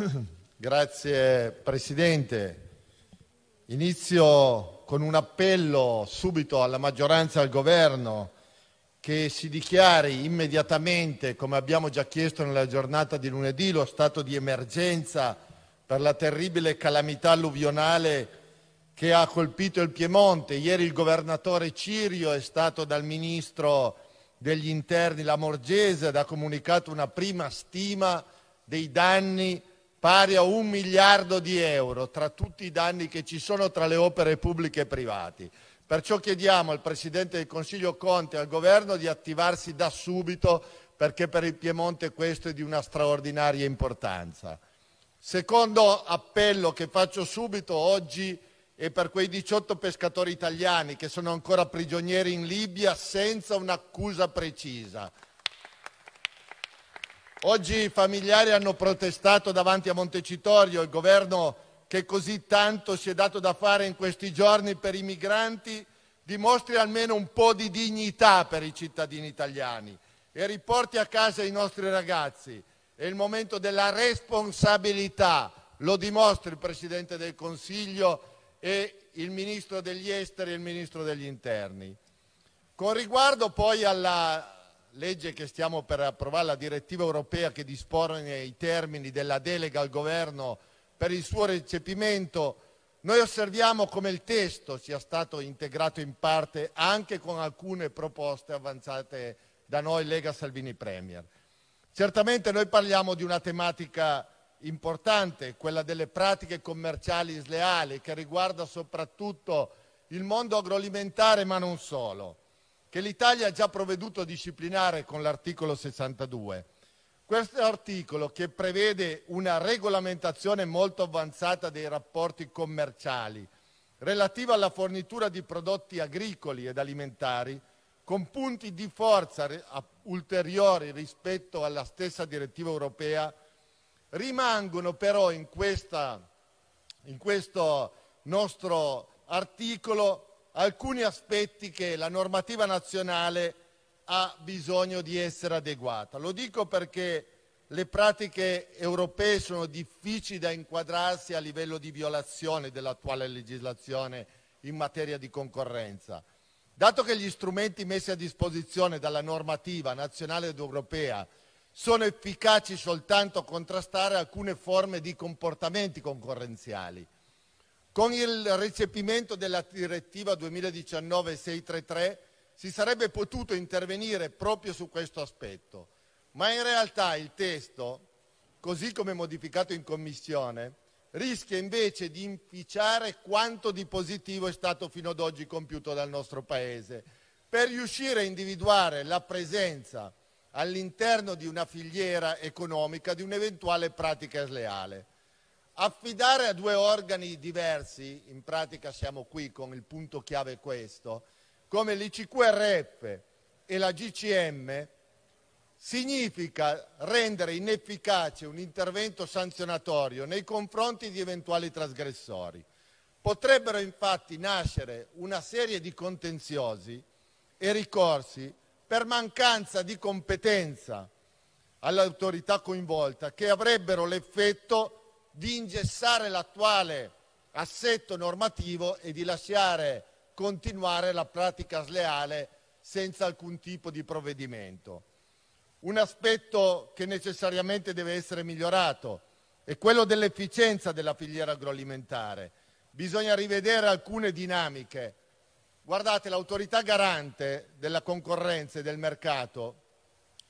Signor Presidente, inizio con un appello subito alla maggioranza e al Governo che si dichiari immediatamente, come abbiamo già chiesto nella giornata di lunedì, lo stato di emergenza per la terribile calamità alluvionale che ha colpito il Piemonte. Ieri il governatore Cirio è stato dal ministro degli interni Lamorgese ed ha comunicato una prima stima dei danni pari a un miliardo di euro tra tutti i danni che ci sono tra le opere pubbliche e private. Perciò chiediamo al Presidente del Consiglio Conte e al Governo di attivarsi da subito perché per il Piemonte questo è di una straordinaria importanza. Secondo appello che faccio subito oggi è per quei 18 pescatori italiani che sono ancora prigionieri in Libia senza un'accusa precisa. Oggi i familiari hanno protestato davanti a Montecitorio, il governo che così tanto si è dato da fare in questi giorni per i migranti dimostri almeno un po' di dignità per i cittadini italiani e riporti a casa i nostri ragazzi. È il momento della responsabilità, lo dimostri il Presidente del Consiglio e il Ministro degli Esteri e il Ministro degli Interni. Con riguardo poi alla legge che stiamo per approvare, la direttiva europea che dispone i termini della delega al governo per il suo recepimento, noi osserviamo come il testo sia stato integrato in parte anche con alcune proposte avanzate da noi Lega Salvini Premier. Certamente noi parliamo di una tematica importante, quella delle pratiche commerciali sleali, che riguarda soprattutto il mondo agroalimentare, ma non solo che l'Italia ha già provveduto a disciplinare con l'articolo 62. Questo articolo, che prevede una regolamentazione molto avanzata dei rapporti commerciali relativa alla fornitura di prodotti agricoli ed alimentari, con punti di forza ulteriori rispetto alla stessa direttiva europea, rimangono però in, questa, in questo nostro articolo alcuni aspetti che la normativa nazionale ha bisogno di essere adeguata. Lo dico perché le pratiche europee sono difficili da inquadrarsi a livello di violazione dell'attuale legislazione in materia di concorrenza. Dato che gli strumenti messi a disposizione dalla normativa nazionale ed europea sono efficaci soltanto a contrastare alcune forme di comportamenti concorrenziali, con il recepimento della direttiva 2019-633 si sarebbe potuto intervenire proprio su questo aspetto, ma in realtà il testo, così come modificato in Commissione, rischia invece di inficiare quanto di positivo è stato fino ad oggi compiuto dal nostro Paese per riuscire a individuare la presenza all'interno di una filiera economica di un'eventuale pratica sleale. Affidare a due organi diversi, in pratica siamo qui con il punto chiave questo, come l'ICQRF e la GCM, significa rendere inefficace un intervento sanzionatorio nei confronti di eventuali trasgressori. Potrebbero infatti nascere una serie di contenziosi e ricorsi per mancanza di competenza all'autorità coinvolta che avrebbero l'effetto di ingessare l'attuale assetto normativo e di lasciare continuare la pratica sleale senza alcun tipo di provvedimento. Un aspetto che necessariamente deve essere migliorato è quello dell'efficienza della filiera agroalimentare. Bisogna rivedere alcune dinamiche. Guardate, l'autorità garante della concorrenza e del mercato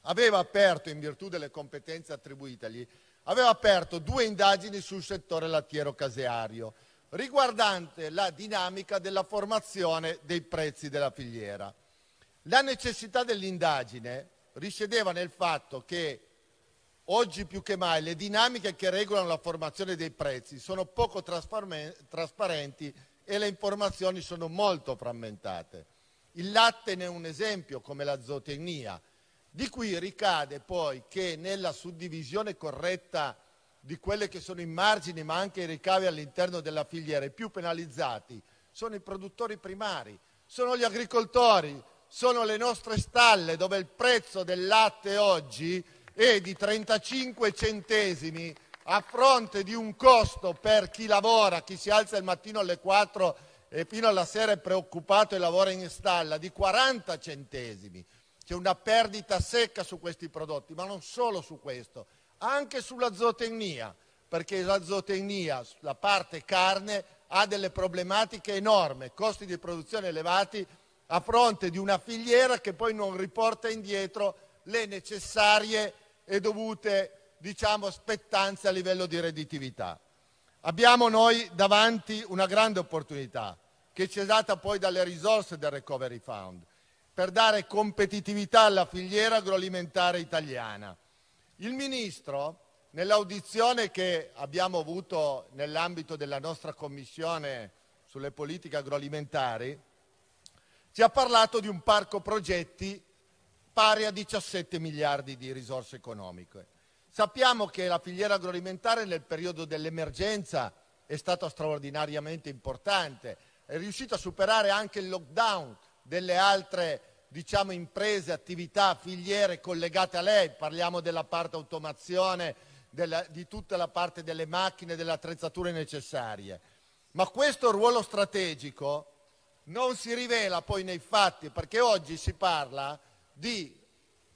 aveva aperto, in virtù delle competenze attribuitegli, aveva aperto due indagini sul settore lattiero-caseario riguardante la dinamica della formazione dei prezzi della filiera. La necessità dell'indagine risiedeva nel fatto che oggi più che mai le dinamiche che regolano la formazione dei prezzi sono poco trasparenti e le informazioni sono molto frammentate. Il latte ne è un esempio, come la zootecnia, di qui ricade poi che nella suddivisione corretta di quelli che sono i margini, ma anche i ricavi all'interno della filiera, i più penalizzati sono i produttori primari, sono gli agricoltori, sono le nostre stalle dove il prezzo del latte oggi è di 35 centesimi a fronte di un costo per chi lavora, chi si alza il mattino alle 4 e fino alla sera è preoccupato e lavora in stalla, di 40 centesimi. C'è una perdita secca su questi prodotti, ma non solo su questo, anche sulla zootecnia, perché la zootecnia, la parte carne, ha delle problematiche enormi, costi di produzione elevati a fronte di una filiera che poi non riporta indietro le necessarie e dovute diciamo, spettanze a livello di redditività. Abbiamo noi davanti una grande opportunità che ci è data poi dalle risorse del Recovery Fund per dare competitività alla filiera agroalimentare italiana. Il Ministro, nell'audizione che abbiamo avuto nell'ambito della nostra Commissione sulle politiche agroalimentari, ci ha parlato di un parco progetti pari a 17 miliardi di risorse economiche. Sappiamo che la filiera agroalimentare nel periodo dell'emergenza è stata straordinariamente importante, è riuscita a superare anche il lockdown delle altre diciamo, imprese, attività, filiere collegate a lei, parliamo della parte automazione, della, di tutta la parte delle macchine, delle attrezzature necessarie. Ma questo ruolo strategico non si rivela poi nei fatti, perché oggi si parla di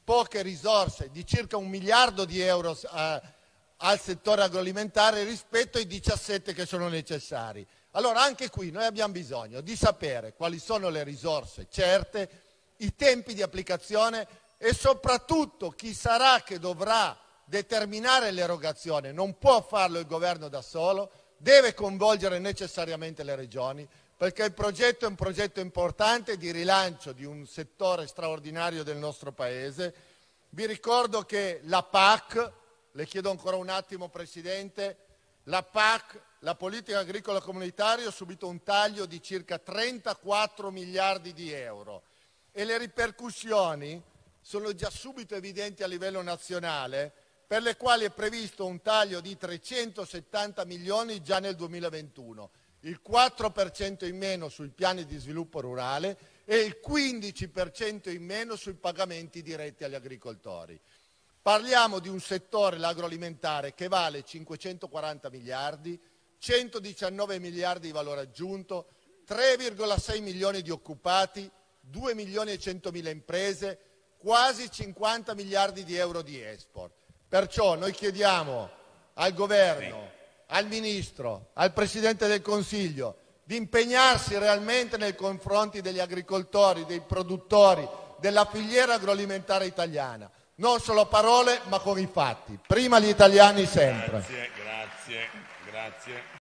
poche risorse, di circa un miliardo di euro eh, al settore agroalimentare rispetto ai 17 che sono necessari. Allora anche qui noi abbiamo bisogno di sapere quali sono le risorse certe, i tempi di applicazione e soprattutto chi sarà che dovrà determinare l'erogazione. Non può farlo il governo da solo, deve coinvolgere necessariamente le regioni perché il progetto è un progetto importante di rilancio di un settore straordinario del nostro Paese. Vi ricordo che la PAC, le chiedo ancora un attimo Presidente, la PAC, la politica agricola comunitaria, ha subito un taglio di circa 34 miliardi di euro e le ripercussioni sono già subito evidenti a livello nazionale, per le quali è previsto un taglio di 370 milioni già nel 2021, il 4% in meno sui piani di sviluppo rurale e il 15% in meno sui pagamenti diretti agli agricoltori. Parliamo di un settore, l'agroalimentare, che vale 540 miliardi, 119 miliardi di valore aggiunto, 3,6 milioni di occupati, 2 milioni e 100 mila imprese, quasi 50 miliardi di euro di export. Perciò noi chiediamo al governo, al ministro, al presidente del Consiglio di impegnarsi realmente nei confronti degli agricoltori, dei produttori, della filiera agroalimentare italiana non solo parole ma con i fatti. Prima gli italiani sempre. Grazie, grazie, grazie.